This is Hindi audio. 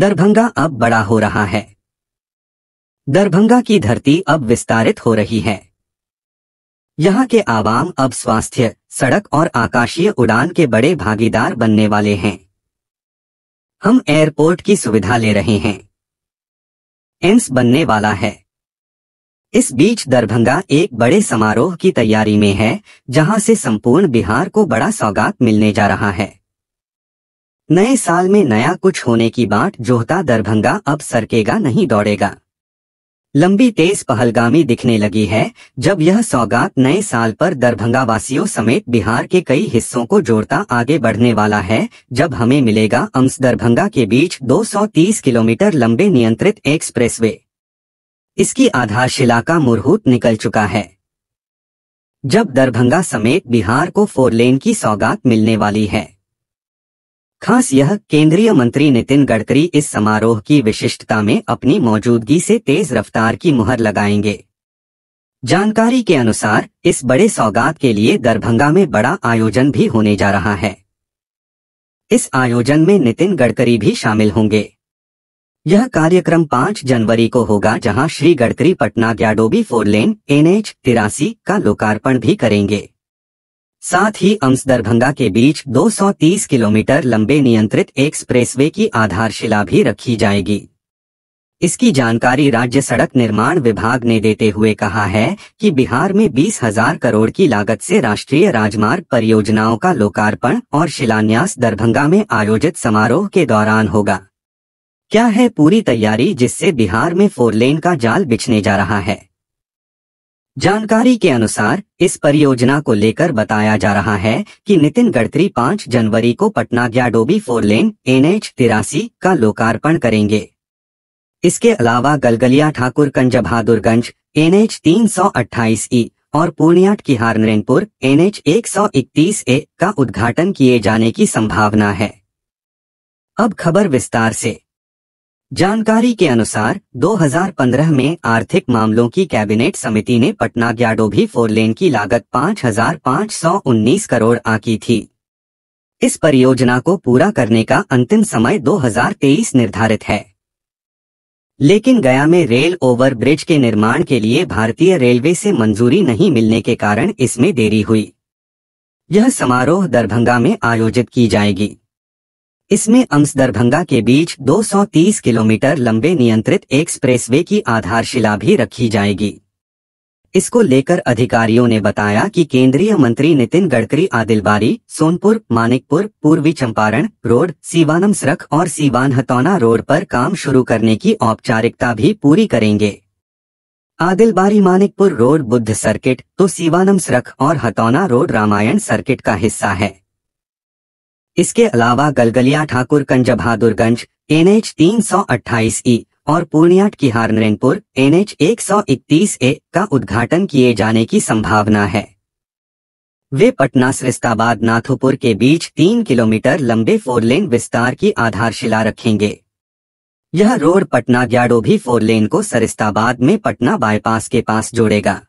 दरभंगा अब बड़ा हो रहा है दरभंगा की धरती अब विस्तारित हो रही है यहाँ के आवाम अब स्वास्थ्य सड़क और आकाशीय उड़ान के बड़े भागीदार बनने वाले हैं हम एयरपोर्ट की सुविधा ले रहे हैं एम्स बनने वाला है इस बीच दरभंगा एक बड़े समारोह की तैयारी में है जहां से संपूर्ण बिहार को बड़ा सौगात मिलने जा रहा है नए साल में नया कुछ होने की बात जोहता दरभंगा अब सरकेगा नहीं दौड़ेगा लंबी तेज पहलगामी दिखने लगी है जब यह सौगात नए साल पर दरभंगा वासियों समेत बिहार के कई हिस्सों को जोड़ता आगे बढ़ने वाला है जब हमें मिलेगा अम्स दरभंगा के बीच 230 किलोमीटर लंबे नियंत्रित एक्सप्रेसवे इसकी आधारशिला का मुरहूत निकल चुका है जब दरभंगा समेत बिहार को फोर लेन की सौगात मिलने वाली है खास यह केंद्रीय मंत्री नितिन गडकरी इस समारोह की विशिष्टता में अपनी मौजूदगी से तेज रफ्तार की मुहर लगाएंगे जानकारी के अनुसार इस बड़े सौगात के लिए दरभंगा में बड़ा आयोजन भी होने जा रहा है इस आयोजन में नितिन गडकरी भी शामिल होंगे यह कार्यक्रम 5 जनवरी को होगा जहां श्री गडकरी पटना ग्याडोबी फोरलेन एनएच तिरासी का लोकार्पण भी करेंगे साथ ही अंश दरभंगा के बीच 230 किलोमीटर लंबे नियंत्रित एक्सप्रेसवे की आधारशिला भी रखी जाएगी इसकी जानकारी राज्य सड़क निर्माण विभाग ने देते हुए कहा है कि बिहार में बीस हजार करोड़ की लागत से राष्ट्रीय राजमार्ग परियोजनाओं का लोकार्पण और शिलान्यास दरभंगा में आयोजित समारोह के दौरान होगा क्या है पूरी तैयारी जिससे बिहार में फोरलेन का जाल बिछने जा रहा है जानकारी के अनुसार इस परियोजना को लेकर बताया जा रहा है कि नितिन गडकरी 5 जनवरी को पटना ग्याडोबी फोर लेन एच तिरासी का लोकार्पण करेंगे इसके अलावा Galgalia Thakurganj Bahadurganj N H तीन सौ अट्ठाईस ई और पूर्णियाट की हारनरेनपुर एन एच एक सौ इकतीस ए का उद्घाटन किए जाने की संभावना है अब खबर विस्तार से जानकारी के अनुसार 2015 में आर्थिक मामलों की कैबिनेट समिति ने पटना ग्याडोभी फोरलेन की लागत 5,519 करोड़ आकी थी इस परियोजना को पूरा करने का अंतिम समय 2023 निर्धारित है लेकिन गया में रेल ओवर ब्रिज के निर्माण के लिए भारतीय रेलवे से मंजूरी नहीं मिलने के कारण इसमें देरी हुई यह समारोह दरभंगा में आयोजित की जाएगी इसमें अम्स दरभंगा के बीच 230 किलोमीटर लंबे नियंत्रित एक्सप्रेसवे की आधारशिला भी रखी जाएगी इसको लेकर अधिकारियों ने बताया कि केंद्रीय मंत्री नितिन गडकरी आदिलबारी सोनपुर मानिकपुर पूर्वी चंपारण रोड सीवानम सड़क और सीवान हतौना रोड पर काम शुरू करने की औपचारिकता भी पूरी करेंगे आदिलबारी मानिकपुर रोड बुद्ध सर्किट तो सीवानम सड़क और हतौना रोड रामायण सर्किट का हिस्सा है इसके अलावा Galgalia Thakurganj Bahadurganj N H तीन सौ अट्ठाईस ई और पूर्णिया की हारनरेनपुर एन एच एक सौ इकतीस ए का उद्घाटन किए जाने की संभावना है वे पटना सरिस्ताबाद नाथोपुर के बीच तीन किलोमीटर लंबे फोरलेन विस्तार की आधारशिला रखेंगे यह रोड पटना ग्याडो भी फोरलेन को सरिस्ताबाद में पटना बाईपास के पास जोड़ेगा